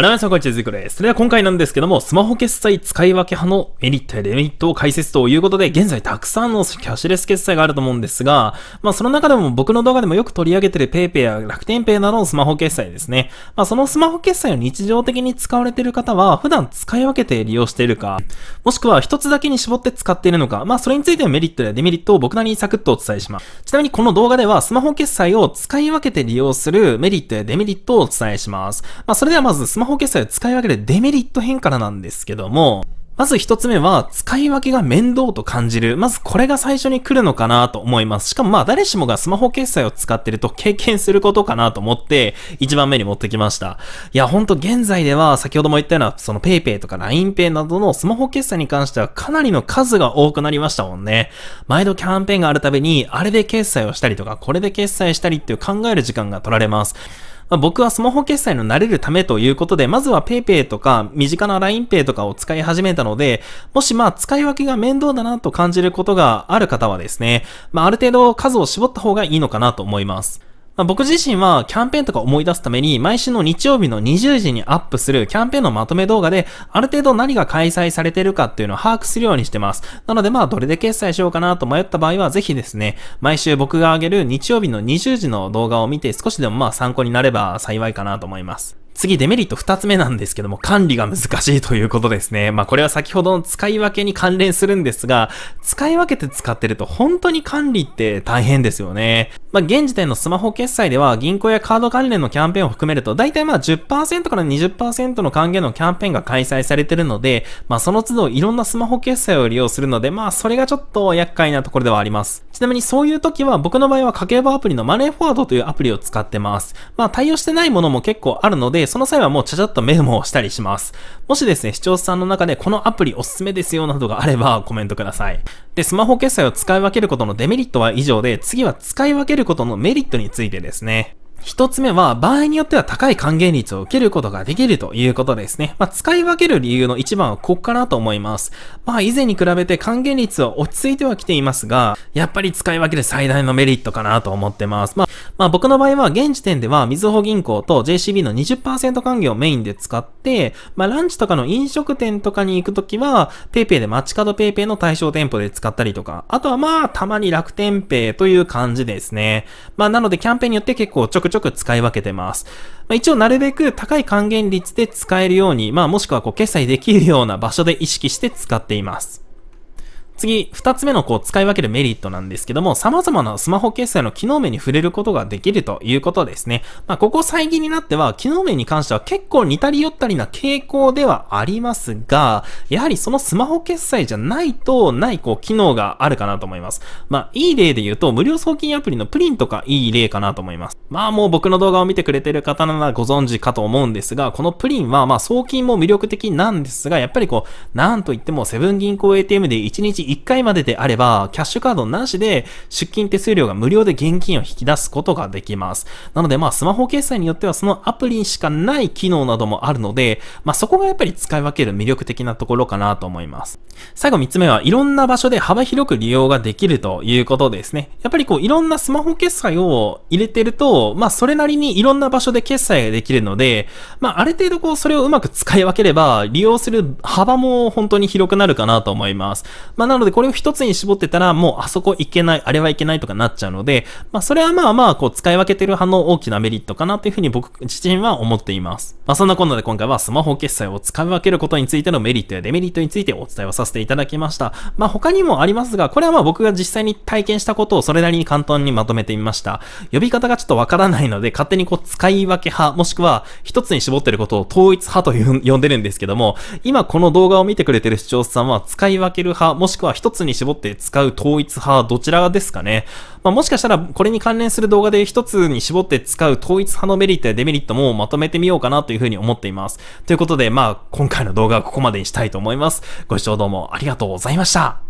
アナウンサーこんにちは、ずくです。それでは今回なんですけども、スマホ決済使い分け派のメリットやデメリットを解説ということで、現在たくさんのキャッシュレス決済があると思うんですが、まあその中でも僕の動画でもよく取り上げてる PayPay や楽天 Pay などのスマホ決済ですね。まあそのスマホ決済を日常的に使われている方は、普段使い分けて利用しているか、もしくは一つだけに絞って使っているのか、まあそれについてのメリットやデメリットを僕なりにサクッとお伝えします。ちなみにこの動画では、スマホ決済を使い分けて利用するメリットやデメリットをお伝えします。まあそれではまずスマホ法決済を使い分けるデメリット変化なんですけども、まず一つ目は、使い分けが面倒と感じる。まずこれが最初に来るのかなと思います。しかもまあ誰しもがスマホ決済を使ってると経験することかなと思って、一番目に持ってきました。いや、ほんと現在では、先ほども言ったような、その PayPay とか LINEPay などのスマホ決済に関してはかなりの数が多くなりましたもんね。毎度キャンペーンがあるたびに、あれで決済をしたりとか、これで決済したりっていう考える時間が取られます。まあ、僕はスマホ決済の慣れるためということで、まずは PayPay とか、身近な LINEPay とかを使い始めたので、もしまあ使い分けが面倒だなと感じることがある方はですね、まあある程度数を絞った方がいいのかなと思います。まあ、僕自身はキャンペーンとか思い出すために毎週の日曜日の20時にアップするキャンペーンのまとめ動画である程度何が開催されてるかっていうのを把握するようにしてます。なのでまあどれで決済しようかなと迷った場合はぜひですね、毎週僕が上げる日曜日の20時の動画を見て少しでもまあ参考になれば幸いかなと思います。次デメリット2つ目なんですけども、管理が難しいということですね。まあこれは先ほどの使い分けに関連するんですが、使い分けて使ってると本当に管理って大変ですよね。まあ現時点のスマホ決済では銀行やカード関連のキャンペーンを含めると、大体まあ10%から20%の還元のキャンペーンが開催されてるので、まあその都度いろんなスマホ決済を利用するので、まあそれがちょっと厄介なところではあります。ちなみにそういう時は僕の場合は家計簿アプリのマネーフォワードというアプリを使ってます。まあ対応してないものも結構あるので、その際はもうちゃちゃっとメモをしたりします。もしですね、視聴者さんの中でこのアプリおすすめですよなどがあればコメントください。で、スマホ決済を使い分けることのデメリットは以上で、次は使い分けることのメリットについてですね。一つ目は、場合によっては高い還元率を受けることができるということですね。まあ、使い分ける理由の一番はここかなと思います。まあ、以前に比べて還元率は落ち着いてはきていますが、やっぱり使い分ける最大のメリットかなと思ってます。まあ、まあ、僕の場合は、現時点では、みずほ銀行と JCB の20%還元をメインで使って、まあ、ランチとかの飲食店とかに行くときは、PayPay で街角 PayPay の対象店舗で使ったりとか、あとはまあ、たまに楽天 Pay という感じですね。まあ、なので、キャンペーンによって結構ちょくくちょく使い分けてます。まあ、一応なるべく高い還元率で使えるように、まあもしくはこう決済できるような場所で意識して使っています。次、二つ目のこう使い分けるメリットなんですけども、様々なスマホ決済の機能面に触れることができるということですね。まあ、ここ最近になっては、機能面に関しては結構似たり寄ったりな傾向ではありますが、やはりそのスマホ決済じゃないと、ないこう機能があるかなと思います。まあ、いい例で言うと、無料送金アプリのプリンとかいい例かなと思います。まあ、もう僕の動画を見てくれてる方ならご存知かと思うんですが、このプリンはまあ送金も魅力的なんですが、やっぱりこう、なんといってもセブン銀行 ATM で1日1回までであれば、キャッシュカードなしで出金手数料が無料で現金を引き出すことができます。なのでまあスマホ決済によってはそのアプリにしかない機能などもあるので、まあそこがやっぱり使い分ける魅力的なところかなと思います。最後3つ目はいろんな場所で幅広く利用ができるということですね。やっぱりこういろんなスマホ決済を入れてると、まあそれなりにいろんな場所で決済ができるので、まあある程度こうそれをうまく使い分ければ利用する幅も本当に広くなるかなと思います。まあのでこれを一つに絞ってたら、もうあそこ行けない、あれはいけないとかなっちゃうので、まあそれはまあまあ、こう使い分けてる派の大きなメリットかなというふうに僕自身は思っています。まあそんなこんなで今回はスマホ決済を使い分けることについてのメリットやデメリットについてお伝えをさせていただきました。まあ他にもありますが、これはまあ僕が実際に体験したことをそれなりに簡単にまとめてみました。呼び方がちょっとわからないので、勝手にこう使い分け派、もしくは一つに絞ってることを統一派と呼んでるんですけども、今この動画を見てくれてる視聴者さんは使い分ける派、もしくはくは一つに絞って使う統一派、どちらですかね。まあ、もしかしたら、これに関連する動画で一つに絞って使う統一派のメリットやデメリットもまとめてみようかなというふうに思っています。ということで、まあ、今回の動画はここまでにしたいと思います。ご視聴どうもありがとうございました。